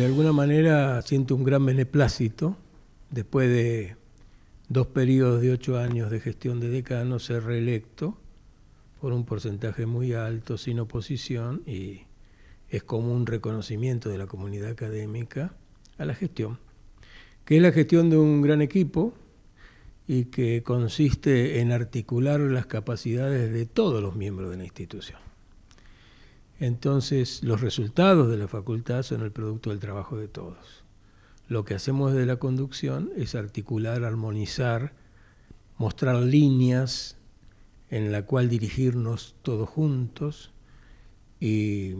de alguna manera siento un gran beneplácito. Después de dos periodos de ocho años de gestión de decano, ser reelecto por un porcentaje muy alto, sin oposición, y es como un reconocimiento de la comunidad académica a la gestión, que es la gestión de un gran equipo y que consiste en articular las capacidades de todos los miembros de la institución. Entonces, los resultados de la facultad son el producto del trabajo de todos. Lo que hacemos de la conducción es articular, armonizar, mostrar líneas en la cual dirigirnos todos juntos y,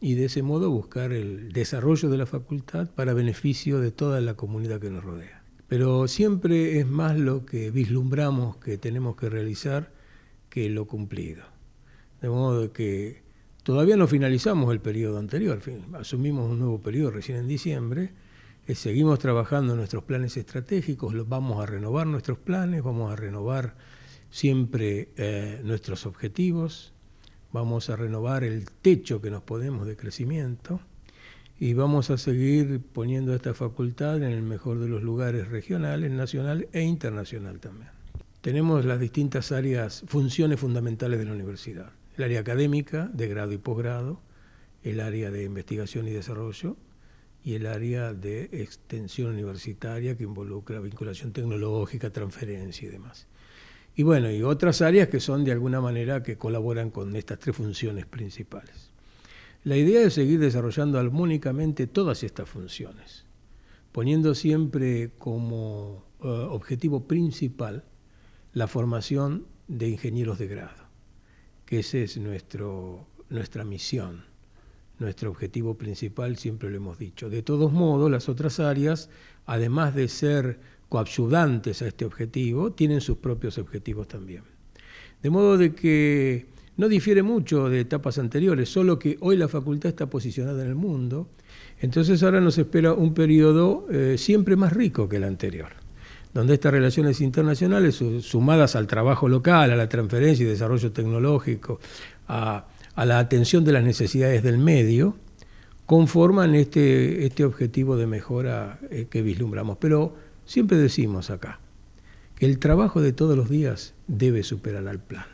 y de ese modo buscar el desarrollo de la facultad para beneficio de toda la comunidad que nos rodea. Pero siempre es más lo que vislumbramos que tenemos que realizar que lo cumplido. De modo que Todavía no finalizamos el periodo anterior, asumimos un nuevo periodo recién en diciembre, eh, seguimos trabajando nuestros planes estratégicos, los, vamos a renovar nuestros planes, vamos a renovar siempre eh, nuestros objetivos, vamos a renovar el techo que nos podemos de crecimiento y vamos a seguir poniendo esta facultad en el mejor de los lugares regionales, nacional e internacional también. Tenemos las distintas áreas, funciones fundamentales de la universidad el área académica de grado y posgrado, el área de investigación y desarrollo y el área de extensión universitaria que involucra vinculación tecnológica, transferencia y demás. Y bueno, y otras áreas que son de alguna manera que colaboran con estas tres funciones principales. La idea es seguir desarrollando armónicamente todas estas funciones, poniendo siempre como eh, objetivo principal la formación de ingenieros de grado que ese es nuestro, nuestra misión, nuestro objetivo principal, siempre lo hemos dicho. De todos modos, las otras áreas, además de ser coadyuvantes a este objetivo, tienen sus propios objetivos también. De modo de que no difiere mucho de etapas anteriores, solo que hoy la facultad está posicionada en el mundo, entonces ahora nos espera un periodo eh, siempre más rico que el anterior donde estas relaciones internacionales, sumadas al trabajo local, a la transferencia y desarrollo tecnológico, a, la atención de las necesidades del medio, conforman este, este objetivo de mejora eh, que vislumbramos. Pero siempre decimos acá que el trabajo de todos los días debe superar al plan.